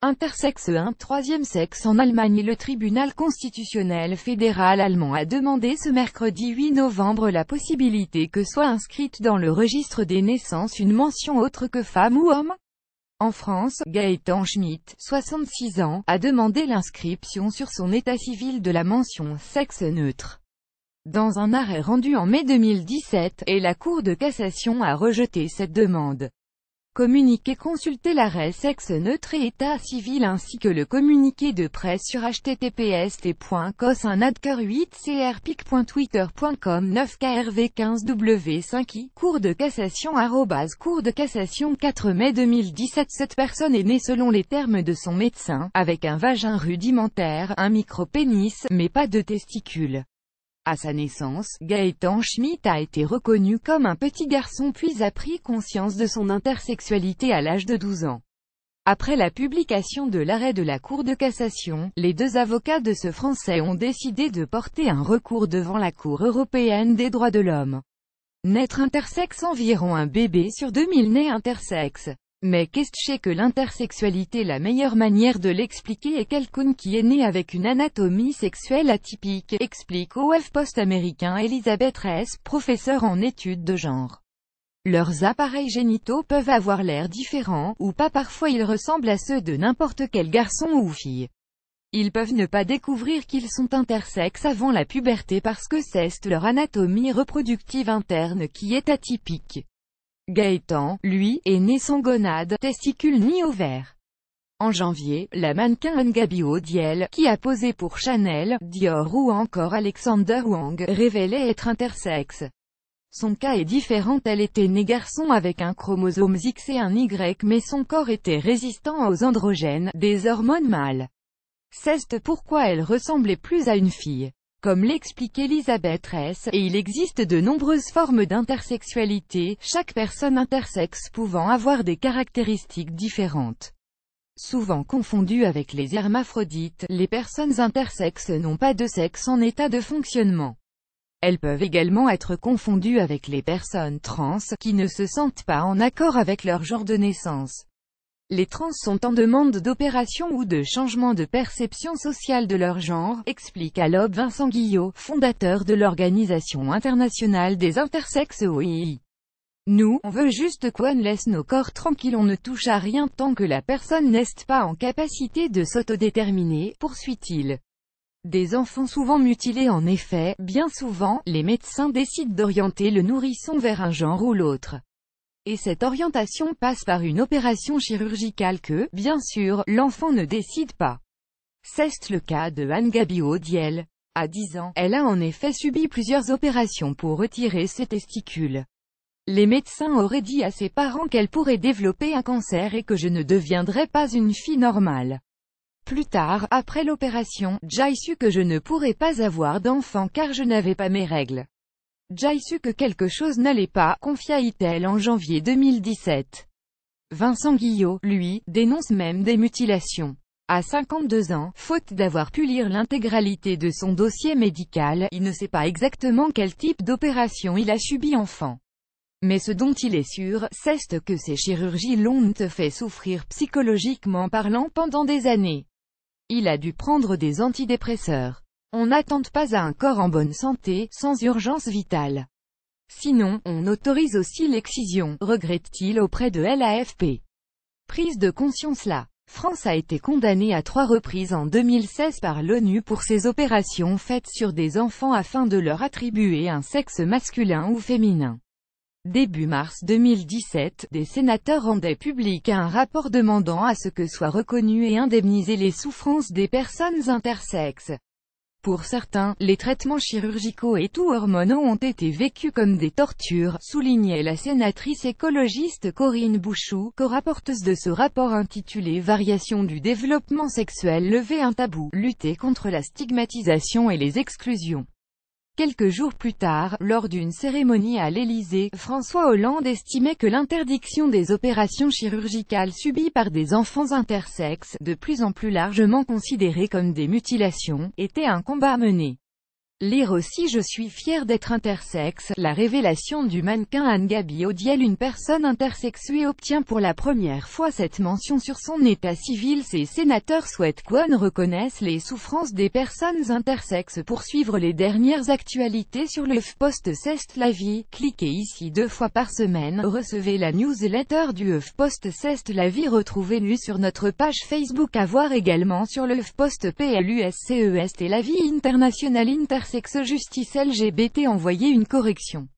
Intersexe 1 troisième sexe en Allemagne Le tribunal constitutionnel fédéral allemand a demandé ce mercredi 8 novembre la possibilité que soit inscrite dans le registre des naissances une mention autre que femme ou homme. En France, Gaëtan Schmitt, 66 ans, a demandé l'inscription sur son état civil de la mention « sexe neutre ». Dans un arrêt rendu en mai 2017, et la Cour de cassation a rejeté cette demande. Communiquez, consulter l'arrêt sexe neutre et état civil ainsi que le communiqué de presse sur https tcosinadker 8 crpic.twitter.com 9krv15w5i cours de cassation cours de cassation 4 mai 2017 cette personne est née selon les termes de son médecin, avec un vagin rudimentaire, un micro-pénis, mais pas de testicules. À sa naissance, Gaëtan Schmitt a été reconnu comme un petit garçon puis a pris conscience de son intersexualité à l'âge de 12 ans. Après la publication de l'arrêt de la Cour de cassation, les deux avocats de ce Français ont décidé de porter un recours devant la Cour européenne des droits de l'homme. Naître intersexe environ un bébé sur 2000 nés intersexe. Mais qu'est-ce que l'intersexualité la meilleure manière de l'expliquer est quelqu'un qui est né avec une anatomie sexuelle atypique, explique au post-américain Elizabeth Reyes, professeur en études de genre. Leurs appareils génitaux peuvent avoir l'air différents, ou pas parfois ils ressemblent à ceux de n'importe quel garçon ou fille. Ils peuvent ne pas découvrir qu'ils sont intersexes avant la puberté parce que c'est leur anatomie reproductive interne qui est atypique. Gaëtan, lui, est né sans gonade, testicule ni ovaire. En janvier, la mannequin Ngabi Odiel, qui a posé pour Chanel, Dior ou encore Alexander Wang, révélait être intersexe. Son cas est différent, elle était née garçon avec un chromosome X et un Y mais son corps était résistant aux androgènes, des hormones mâles. C'est pourquoi elle ressemblait plus à une fille. Comme l'explique Elisabeth Ress, et il existe de nombreuses formes d'intersexualité, chaque personne intersexe pouvant avoir des caractéristiques différentes. Souvent confondues avec les hermaphrodites, les personnes intersexes n'ont pas de sexe en état de fonctionnement. Elles peuvent également être confondues avec les personnes trans, qui ne se sentent pas en accord avec leur genre de naissance. Les trans sont en demande d'opération ou de changement de perception sociale de leur genre, explique à Vincent Guillot, fondateur de l'Organisation internationale des intersexes OII. Nous, on veut juste qu'on laisse nos corps tranquilles, on ne touche à rien tant que la personne n'est pas en capacité de s'autodéterminer, poursuit-il. Des enfants souvent mutilés en effet, bien souvent, les médecins décident d'orienter le nourrisson vers un genre ou l'autre et cette orientation passe par une opération chirurgicale que, bien sûr, l'enfant ne décide pas. C'est le cas de Anne-Gabi Odiel. À 10 ans, elle a en effet subi plusieurs opérations pour retirer ses testicules. Les médecins auraient dit à ses parents qu'elle pourrait développer un cancer et que je ne deviendrais pas une fille normale. Plus tard, après l'opération, j'ai su que je ne pourrais pas avoir d'enfant car je n'avais pas mes règles. Jai su que quelque chose n'allait pas, confia-t-elle en janvier 2017. Vincent Guillot, lui, dénonce même des mutilations. À 52 ans, faute d'avoir pu lire l'intégralité de son dossier médical, il ne sait pas exactement quel type d'opération il a subi enfant. Mais ce dont il est sûr, c'est que ces chirurgies l'ont fait souffrir psychologiquement parlant pendant des années. Il a dû prendre des antidépresseurs. On n'attende pas à un corps en bonne santé, sans urgence vitale. Sinon, on autorise aussi l'excision, regrette-t-il auprès de LAFP. Prise de conscience là. France a été condamnée à trois reprises en 2016 par l'ONU pour ses opérations faites sur des enfants afin de leur attribuer un sexe masculin ou féminin. Début mars 2017, des sénateurs rendaient public un rapport demandant à ce que soient reconnues et indemnisées les souffrances des personnes intersexes. Pour certains, les traitements chirurgicaux et tout hormonaux ont été vécus comme des tortures, soulignait la sénatrice écologiste Corinne Bouchou, co-rapporteuse de ce rapport intitulé Variation du développement sexuel lever un tabou, lutter contre la stigmatisation et les exclusions. Quelques jours plus tard, lors d'une cérémonie à l'Élysée, François Hollande estimait que l'interdiction des opérations chirurgicales subies par des enfants intersexes, de plus en plus largement considérées comme des mutilations, était un combat mené. Lire aussi Je suis fier d'être intersexe, la révélation du mannequin Anne-Gabi Odiel Une personne intersexuée obtient pour la première fois cette mention sur son état civil Ces sénateurs souhaitent qu'on reconnaisse les souffrances des personnes intersexes Pour suivre les dernières actualités sur le F-Post Cest la vie, cliquez ici deux fois par semaine Recevez la newsletter du F-Post Cest la vie Retrouvez-nous sur notre page Facebook à voir également sur le F-Post PLUSCEST et la vie internationale intersexuelle sexe justice LGBT envoyé une correction.